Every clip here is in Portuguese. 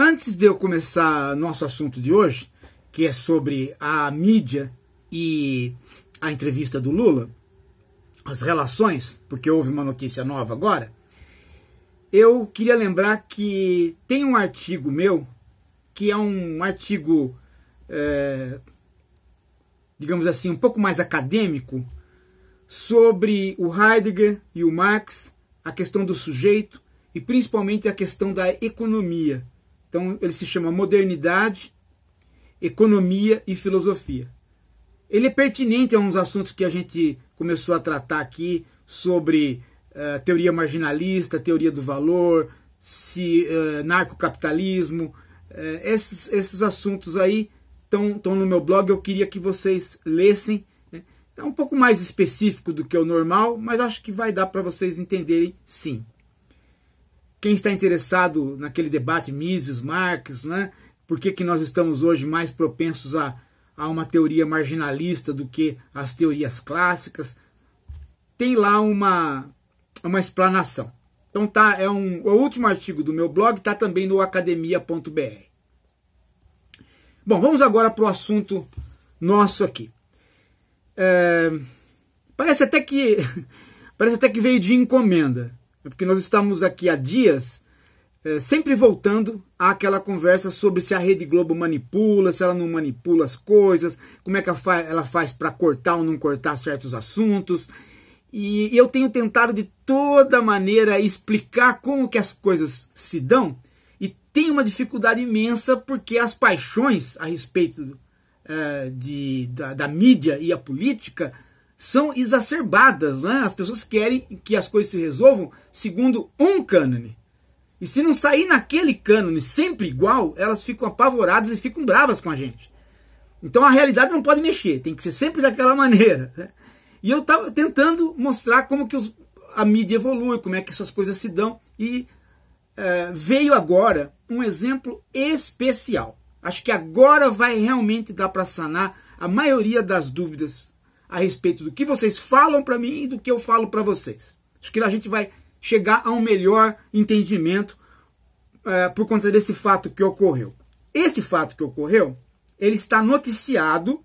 Antes de eu começar nosso assunto de hoje, que é sobre a mídia e a entrevista do Lula, as relações, porque houve uma notícia nova agora, eu queria lembrar que tem um artigo meu, que é um artigo, é, digamos assim, um pouco mais acadêmico, sobre o Heidegger e o Marx, a questão do sujeito e principalmente a questão da economia então ele se chama Modernidade, Economia e Filosofia. Ele é pertinente a uns assuntos que a gente começou a tratar aqui sobre uh, teoria marginalista, teoria do valor, se, uh, narcocapitalismo. Uh, esses, esses assuntos aí estão no meu blog, eu queria que vocês lessem. Né? É um pouco mais específico do que o normal, mas acho que vai dar para vocês entenderem sim. Quem está interessado naquele debate Mises, Marx, né? por que, que nós estamos hoje mais propensos a, a uma teoria marginalista do que as teorias clássicas? Tem lá uma, uma explanação. Então tá, é um, o último artigo do meu blog está também no academia.br. Bom, vamos agora para o assunto nosso aqui. É, parece até que parece até que veio de encomenda, porque nós estamos aqui há dias é, sempre voltando àquela conversa sobre se a Rede Globo manipula, se ela não manipula as coisas, como é que ela faz para cortar ou não cortar certos assuntos. E eu tenho tentado de toda maneira explicar como que as coisas se dão e tem uma dificuldade imensa porque as paixões a respeito é, de, da, da mídia e a política são exacerbadas, né? As pessoas querem que as coisas se resolvam segundo um cânone. E se não sair naquele cânone sempre igual, elas ficam apavoradas e ficam bravas com a gente. Então a realidade não pode mexer, tem que ser sempre daquela maneira. Né? E eu estava tentando mostrar como que os, a mídia evolui, como é que essas coisas se dão. E é, veio agora um exemplo especial. Acho que agora vai realmente dar para sanar a maioria das dúvidas a respeito do que vocês falam para mim e do que eu falo para vocês. Acho que a gente vai chegar a um melhor entendimento é, por conta desse fato que ocorreu. Esse fato que ocorreu, ele está noticiado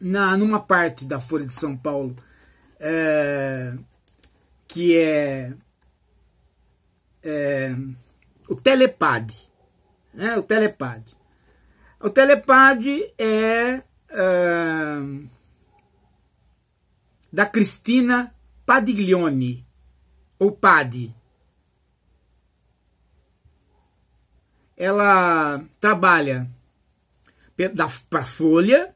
na numa parte da Folha de São Paulo é, que é, é, o Telepad. Né? O Telepad. O Telepad é, é da Cristina Padiglione, ou Padi. Ela trabalha para a Folha,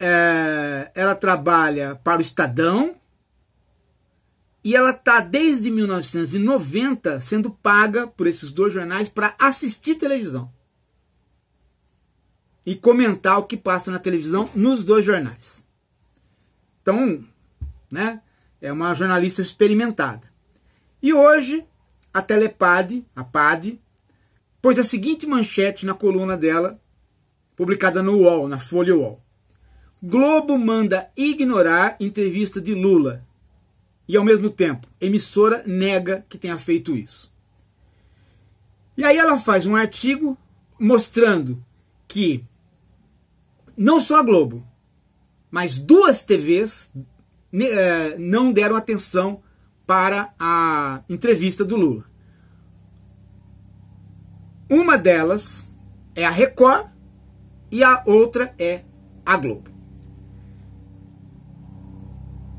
é, ela trabalha para o Estadão, e ela está desde 1990 sendo paga por esses dois jornais para assistir televisão e comentar o que passa na televisão nos dois jornais. Então, né, é uma jornalista experimentada. E hoje, a Telepad, a PAD, pôs a seguinte manchete na coluna dela, publicada no UOL, na Folha UOL. Globo manda ignorar entrevista de Lula. E ao mesmo tempo, emissora nega que tenha feito isso. E aí ela faz um artigo mostrando que não só a Globo, mas duas TVs eh, não deram atenção para a entrevista do Lula. Uma delas é a Record e a outra é a Globo.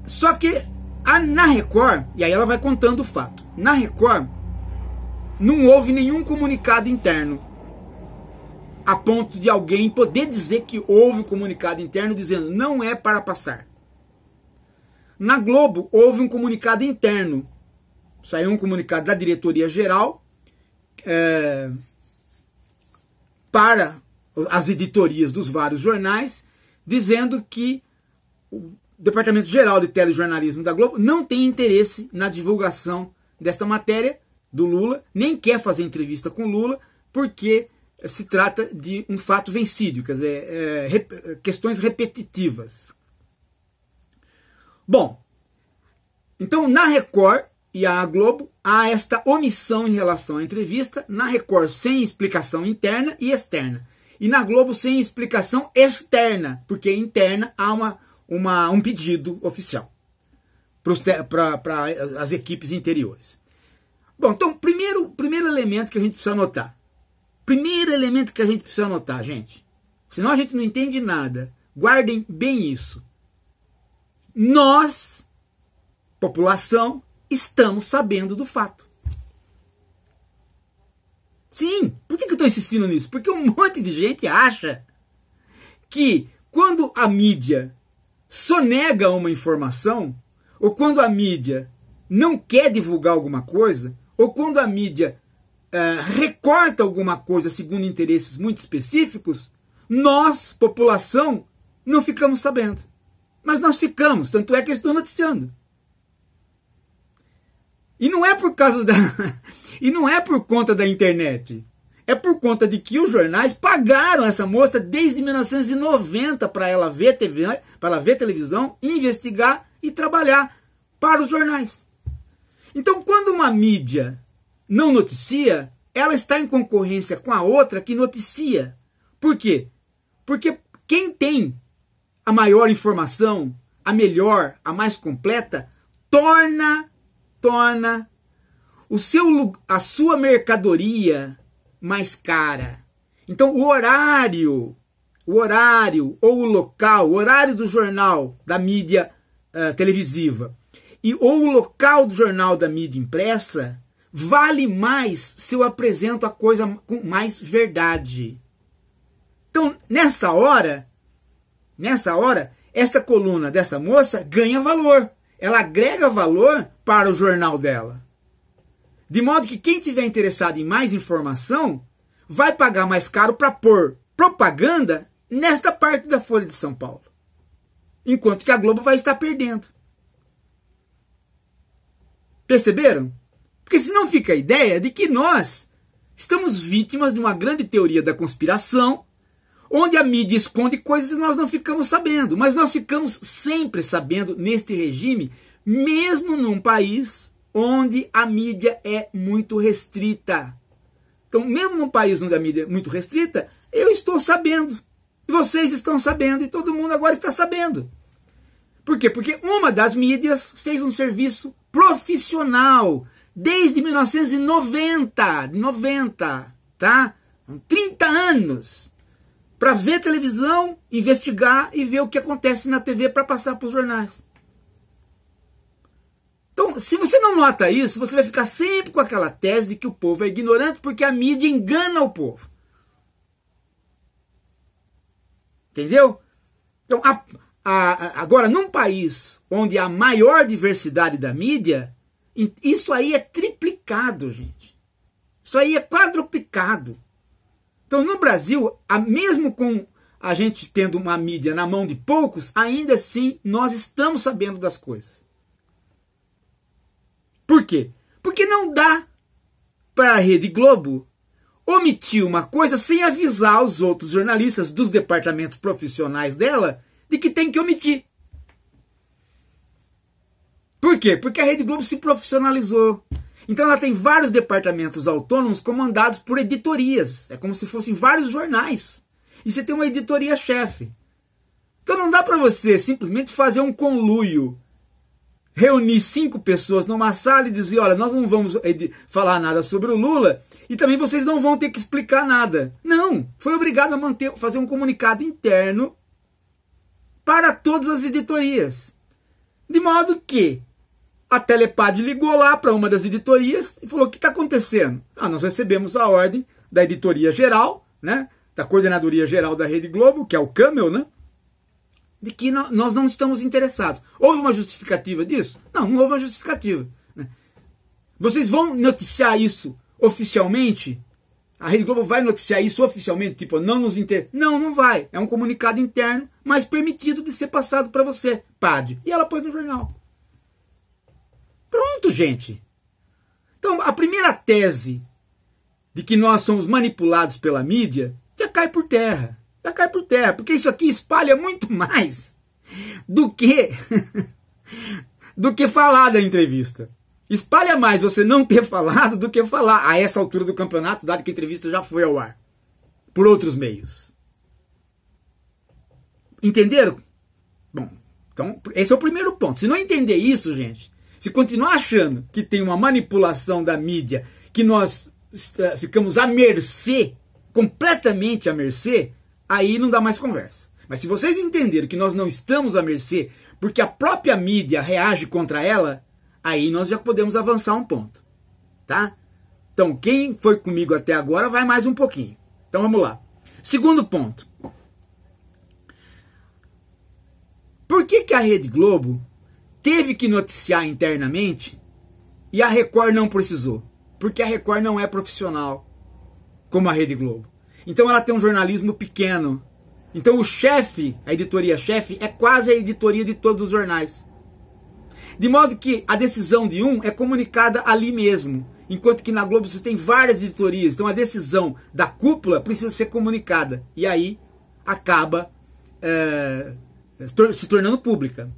Só que a, na Record, e aí ela vai contando o fato, na Record não houve nenhum comunicado interno a ponto de alguém poder dizer que houve um comunicado interno dizendo não é para passar. Na Globo houve um comunicado interno. Saiu um comunicado da diretoria geral é, para as editorias dos vários jornais, dizendo que o Departamento Geral de Telejornalismo da Globo não tem interesse na divulgação desta matéria do Lula, nem quer fazer entrevista com Lula, porque se trata de um fato vencido, quer dizer, é, rep, questões repetitivas. Bom, então na Record e a Globo há esta omissão em relação à entrevista, na Record sem explicação interna e externa, e na Globo sem explicação externa, porque interna há uma, uma um pedido oficial para as equipes interiores. Bom, então, primeiro, primeiro elemento que a gente precisa notar. Primeiro elemento que a gente precisa anotar, gente. Senão a gente não entende nada. Guardem bem isso. Nós, população, estamos sabendo do fato. Sim, por que eu estou insistindo nisso? Porque um monte de gente acha que quando a mídia sonega uma informação, ou quando a mídia não quer divulgar alguma coisa, ou quando a mídia é, recorta alguma coisa segundo interesses muito específicos, nós, população, não ficamos sabendo. Mas nós ficamos, tanto é que estou noticiando. E não é por causa da. e não é por conta da internet. É por conta de que os jornais pagaram essa moça desde 1990 para ela ver TV, né, para ela ver televisão, investigar e trabalhar para os jornais. Então, quando uma mídia não noticia, ela está em concorrência com a outra que noticia. Por quê? Porque quem tem a maior informação, a melhor, a mais completa, torna torna o seu a sua mercadoria mais cara. Então o horário, o horário ou o local, o horário do jornal da mídia uh, televisiva e ou o local do jornal da mídia impressa vale mais se eu apresento a coisa com mais verdade. Então, nessa hora, nessa hora, esta coluna dessa moça ganha valor. Ela agrega valor para o jornal dela. De modo que quem tiver interessado em mais informação vai pagar mais caro para pôr propaganda nesta parte da Folha de São Paulo. Enquanto que a Globo vai estar perdendo. Perceberam? Porque senão fica a ideia de que nós estamos vítimas de uma grande teoria da conspiração, onde a mídia esconde coisas e nós não ficamos sabendo. Mas nós ficamos sempre sabendo neste regime, mesmo num país onde a mídia é muito restrita. Então, mesmo num país onde a mídia é muito restrita, eu estou sabendo. E vocês estão sabendo, e todo mundo agora está sabendo. Por quê? Porque uma das mídias fez um serviço profissional desde 1990, 90, tá? 30 então, anos para ver televisão, investigar e ver o que acontece na TV para passar para os jornais. Então, se você não nota isso, você vai ficar sempre com aquela tese de que o povo é ignorante porque a mídia engana o povo. Entendeu? Então, a, a, agora, num país onde há maior diversidade da mídia, isso aí é triplicado, gente. Isso aí é quadruplicado. Então, no Brasil, mesmo com a gente tendo uma mídia na mão de poucos, ainda assim nós estamos sabendo das coisas. Por quê? Porque não dá para a Rede Globo omitir uma coisa sem avisar os outros jornalistas dos departamentos profissionais dela de que tem que omitir. Por quê? Porque a Rede Globo se profissionalizou. Então ela tem vários departamentos autônomos comandados por editorias. É como se fossem vários jornais. E você tem uma editoria-chefe. Então não dá para você simplesmente fazer um conluio, reunir cinco pessoas numa sala e dizer, olha, nós não vamos falar nada sobre o Lula e também vocês não vão ter que explicar nada. Não, foi obrigado a manter, fazer um comunicado interno para todas as editorias. De modo que a Telepad ligou lá para uma das editorias e falou: o que está acontecendo? Ah, nós recebemos a ordem da editoria geral, né? Da coordenadoria geral da Rede Globo, que é o Camel, né? De que nós não estamos interessados. Houve uma justificativa disso? Não, não houve uma justificativa. Né? Vocês vão noticiar isso oficialmente? A Rede Globo vai noticiar isso oficialmente? Tipo, não nos inter... Não, não vai. É um comunicado interno, mas permitido de ser passado para você, PAD. E ela pôs no jornal. Pronto, gente. Então, a primeira tese de que nós somos manipulados pela mídia já cai por terra. Já cai por terra, porque isso aqui espalha muito mais do que do que falar da entrevista. Espalha mais você não ter falado do que falar a essa altura do campeonato, dado que a entrevista já foi ao ar por outros meios. Entenderam? Bom, então esse é o primeiro ponto. Se não entender isso, gente, se continuar achando que tem uma manipulação da mídia, que nós eh, ficamos à mercê, completamente à mercê, aí não dá mais conversa. Mas se vocês entenderam que nós não estamos à mercê, porque a própria mídia reage contra ela, aí nós já podemos avançar um ponto, tá? Então, quem foi comigo até agora vai mais um pouquinho. Então, vamos lá. Segundo ponto. Por que, que a Rede Globo teve que noticiar internamente e a Record não precisou, porque a Record não é profissional como a Rede Globo. Então ela tem um jornalismo pequeno. Então o chefe, a editoria-chefe, é quase a editoria de todos os jornais. De modo que a decisão de um é comunicada ali mesmo, enquanto que na Globo você tem várias editorias. Então a decisão da cúpula precisa ser comunicada. E aí acaba é, se tornando pública.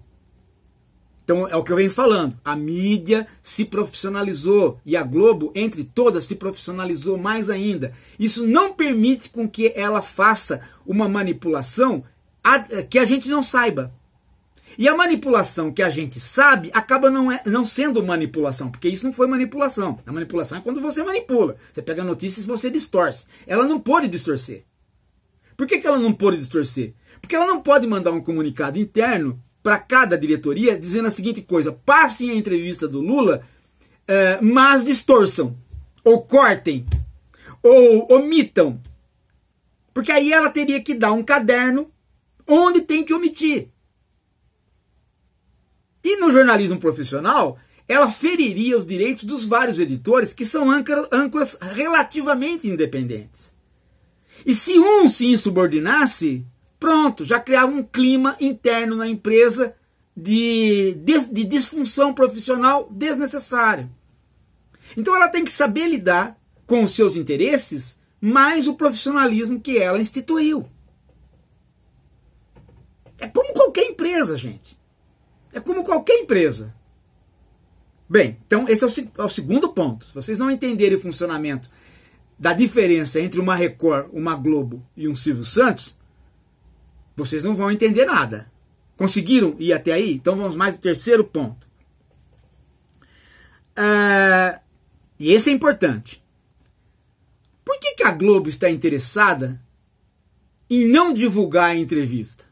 Então é o que eu venho falando. A mídia se profissionalizou e a Globo, entre todas, se profissionalizou mais ainda. Isso não permite com que ela faça uma manipulação eh, que a gente não saiba. E a manipulação que a gente sabe acaba não, é, não sendo manipulação, porque isso não foi manipulação. A manipulação é quando você manipula. Você pega notícias e você distorce. Ela não pode distorcer. Por que, que ela não pode distorcer? Porque ela não pode mandar um comunicado interno para cada diretoria dizendo a seguinte coisa: passem a entrevista do Lula, é, mas distorçam, ou cortem, ou omitam. Porque aí ela teria que dar um caderno onde tem que omitir. E no jornalismo profissional, ela feriria os direitos dos vários editores que são âncoras relativamente independentes. E se um se insubordinasse, Pronto, já criava um clima interno na empresa de, de, de disfunção profissional desnecessária. Então ela tem que saber lidar com os seus interesses, mais o profissionalismo que ela instituiu. É como qualquer empresa, gente. É como qualquer empresa. Bem, então esse é o, é o segundo ponto. Se vocês não entenderem o funcionamento da diferença entre uma Record, uma Globo e um Silvio Santos, vocês não vão entender nada. Conseguiram ir até aí? Então vamos mais para o terceiro ponto. Uh, e esse é importante. Por que, que a Globo está interessada em não divulgar a entrevista?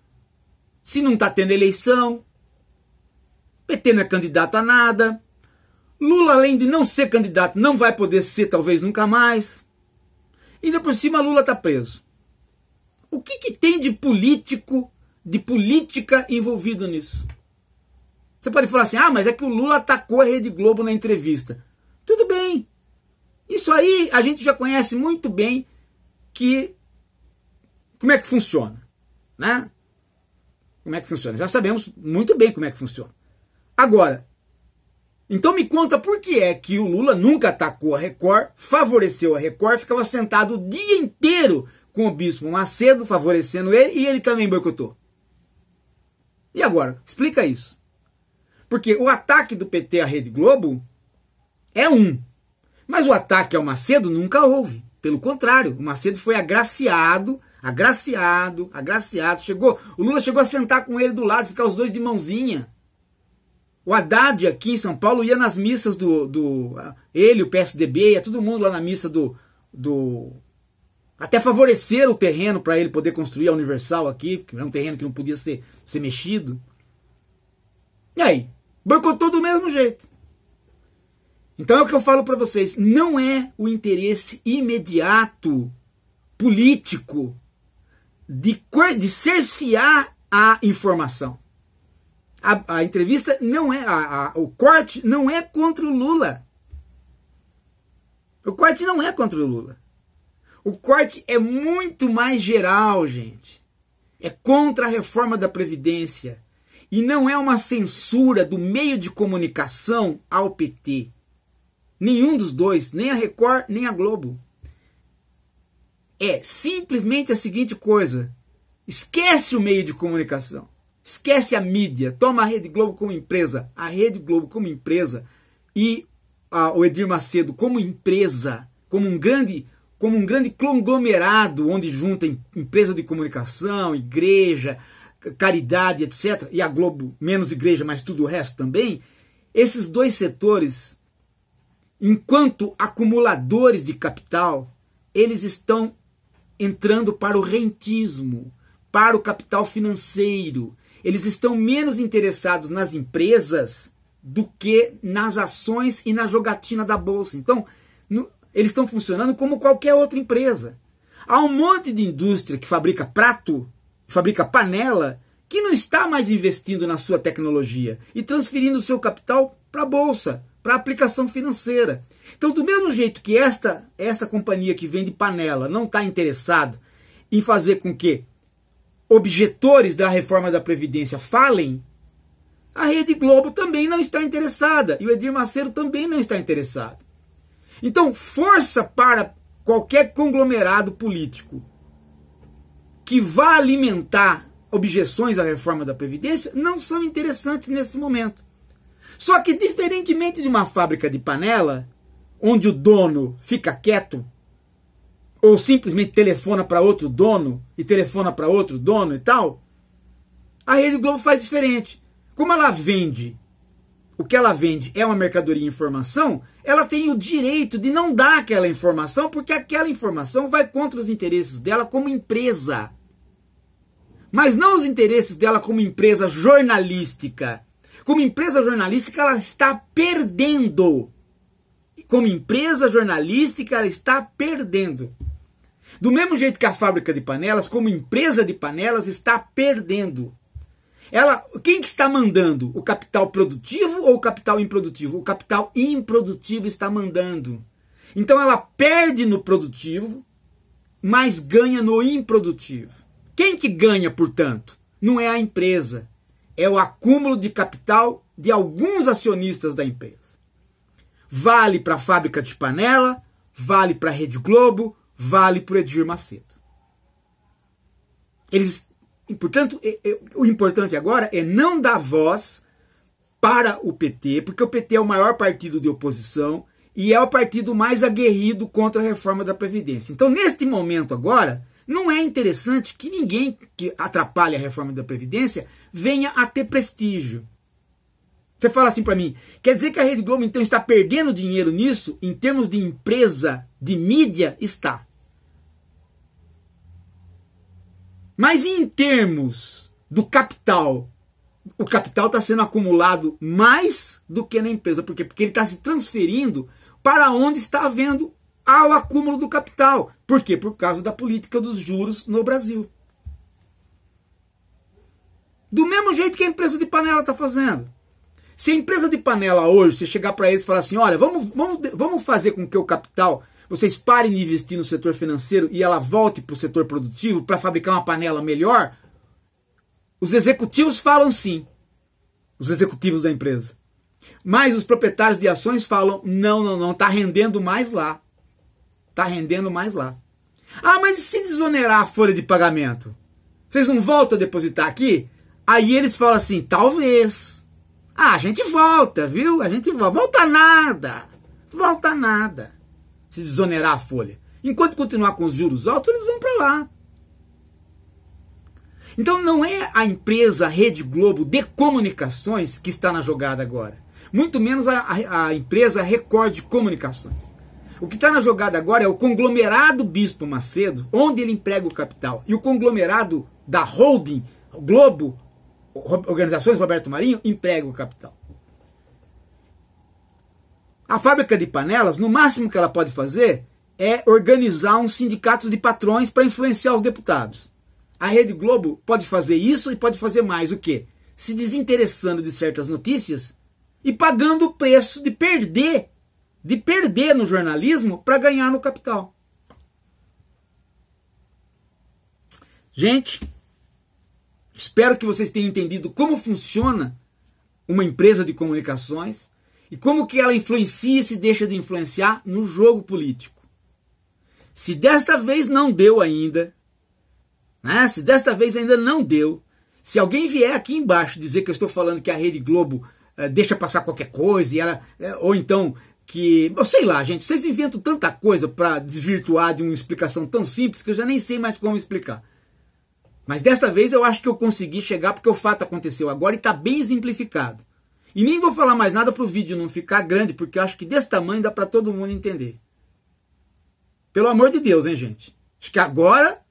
Se não está tendo eleição, PT não é candidato a nada, Lula, além de não ser candidato, não vai poder ser, talvez nunca mais. Ainda por cima, Lula está preso. O que, que tem de político, de política envolvido nisso? Você pode falar assim, ah, mas é que o Lula atacou a Rede Globo na entrevista. Tudo bem. Isso aí a gente já conhece muito bem que como é que funciona, né? Como é que funciona? Já sabemos muito bem como é que funciona. Agora, então me conta por que é que o Lula nunca atacou a Record, favoreceu a Record, ficava sentado o dia inteiro com o bispo Macedo favorecendo ele e ele também boicotou. E agora? Explica isso. Porque o ataque do PT à Rede Globo é um. Mas o ataque ao Macedo nunca houve. Pelo contrário, o Macedo foi agraciado, agraciado, agraciado. Chegou, o Lula chegou a sentar com ele do lado, ficar os dois de mãozinha. O Haddad aqui em São Paulo ia nas missas do. do ele, o PSDB, ia todo mundo lá na missa do, do até favorecer o terreno para ele poder construir a Universal aqui, que era um terreno que não podia ser, ser mexido. E aí? Boicotou do mesmo jeito. Então é o que eu falo para vocês: não é o interesse imediato político de, de cercear a informação. A, a entrevista não é. A, a, o corte não é contra o Lula. O corte não é contra o Lula. O corte é muito mais geral, gente. É contra a reforma da Previdência. E não é uma censura do meio de comunicação ao PT. Nenhum dos dois, nem a Record, nem a Globo. É simplesmente a seguinte coisa: esquece o meio de comunicação, esquece a mídia, toma a Rede Globo como empresa, a Rede Globo como empresa e a, ah, o Edir Macedo como empresa, como um grande como um grande conglomerado onde junta empresa de comunicação, igreja, caridade, etc., e a Globo menos igreja, mas tudo o resto também, esses dois setores, enquanto acumuladores de capital, eles estão entrando para o rentismo, para o capital financeiro. Eles estão menos interessados nas empresas do que nas ações e na jogatina da bolsa. Então, no, eles estão funcionando como qualquer outra empresa. Há um monte de indústria que fabrica prato, que fabrica panela, que não está mais investindo na sua tecnologia e transferindo o seu capital para a bolsa, para a aplicação financeira. Então, do mesmo jeito que esta, esta companhia que vende panela não está interessada em fazer com que objetores da reforma da Previdência falem, a Rede Globo também não está interessada e o Edir Macedo também não está interessado. Então, força para qualquer conglomerado político que vá alimentar objeções à reforma da Previdência não são interessantes nesse momento. Só que, diferentemente de uma fábrica de panela, onde o dono fica quieto, ou simplesmente telefona para outro dono e telefona para outro dono e tal, a Rede Globo faz diferente. Como ela vende, o que ela vende é uma mercadoria em informação, ela tem o direito de não dar aquela informação, porque aquela informação vai contra os interesses dela como empresa. Mas não os interesses dela como empresa jornalística. Como empresa jornalística, ela está perdendo. Como empresa jornalística, ela está perdendo. Do mesmo jeito que a fábrica de panelas, como empresa de panelas, está perdendo. Ela, quem que está mandando? O capital produtivo ou o capital improdutivo? O capital improdutivo está mandando. Então ela perde no produtivo, mas ganha no improdutivo. Quem que ganha, portanto? Não é a empresa, é o acúmulo de capital de alguns acionistas da empresa. Vale para a fábrica de panela, vale para a Rede Globo, vale para o Edir Macedo. Eles e, portanto, é, é, o importante agora é não dar voz para o PT, porque o PT é o maior partido de oposição e é o partido mais aguerrido contra a reforma da Previdência. Então, neste momento agora, não é interessante que ninguém que atrapalhe a reforma da Previdência venha a ter prestígio. Você fala assim para mim, quer dizer que a Rede Globo então está perdendo dinheiro nisso? Em termos de empresa, de mídia, está. Mas em termos do capital, o capital está sendo acumulado mais do que na empresa. Por quê? Porque ele está se transferindo para onde está havendo ao acúmulo do capital. Por quê? Por causa da política dos juros no Brasil. Do mesmo jeito que a empresa de panela está fazendo. Se a empresa de panela hoje, se chegar para eles e falar assim, olha, vamos, vamos, vamos fazer com que o capital vocês parem de investir no setor financeiro e ela volte para o setor produtivo para fabricar uma panela melhor? Os executivos falam sim. Os executivos da empresa. Mas os proprietários de ações falam: não, não, não, está rendendo mais lá. Está rendendo mais lá. Ah, mas e se desonerar a folha de pagamento? Vocês não voltam a depositar aqui? Aí eles falam assim: talvez. Ah, a gente volta, viu? A gente volta. Volta nada. Volta nada se desonerar a folha. Enquanto continuar com os juros altos, eles vão para lá. Então não é a empresa Rede Globo de comunicações que está na jogada agora. Muito menos a, a, a empresa Record de Comunicações. O que está na jogada agora é o conglomerado Bispo Macedo, onde ele emprega o capital, e o conglomerado da holding Globo, Organizações Roberto Marinho, emprega o capital. A fábrica de panelas, no máximo que ela pode fazer é organizar um sindicato de patrões para influenciar os deputados. A Rede Globo pode fazer isso e pode fazer mais o quê? Se desinteressando de certas notícias e pagando o preço de perder, de perder no jornalismo para ganhar no capital. Gente, espero que vocês tenham entendido como funciona uma empresa de comunicações e como que ela influencia e se deixa de influenciar no jogo político? Se desta vez não deu ainda, né? se desta vez ainda não deu, se alguém vier aqui embaixo dizer que eu estou falando que a Rede Globo eh, deixa passar qualquer coisa, e ela, eh, ou então que. Eu sei lá, gente, vocês inventam tanta coisa para desvirtuar de uma explicação tão simples que eu já nem sei mais como explicar. Mas desta vez eu acho que eu consegui chegar porque o fato aconteceu agora e está bem exemplificado. E nem vou falar mais nada para o vídeo não ficar grande, porque eu acho que desse tamanho dá para todo mundo entender. Pelo amor de Deus, hein, gente? Acho que agora.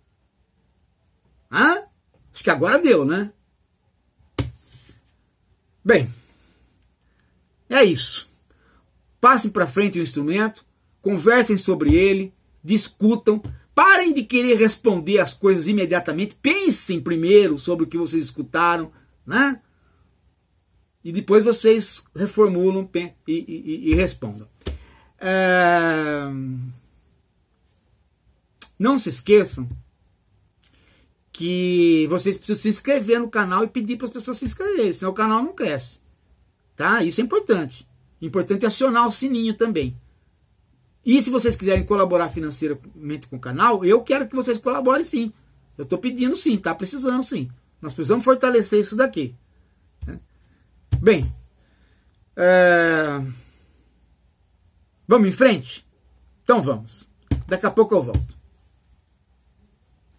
Hã? Acho que agora deu, né? Bem, é isso. Passem para frente o instrumento, conversem sobre ele, discutam, parem de querer responder as coisas imediatamente, pensem primeiro sobre o que vocês escutaram, né? e depois vocês reformulam e, e, e respondam. É... Não se esqueçam que vocês precisam se inscrever no canal e pedir para as pessoas se inscreverem, senão o canal não cresce. Tá? Isso é importante. Importante é acionar o sininho também. E se vocês quiserem colaborar financeiramente com o canal, eu quero que vocês colaborem sim. Eu estou pedindo sim, tá precisando sim. Nós precisamos fortalecer isso daqui. Bem, é... vamos em frente? Então vamos. Daqui a pouco eu volto.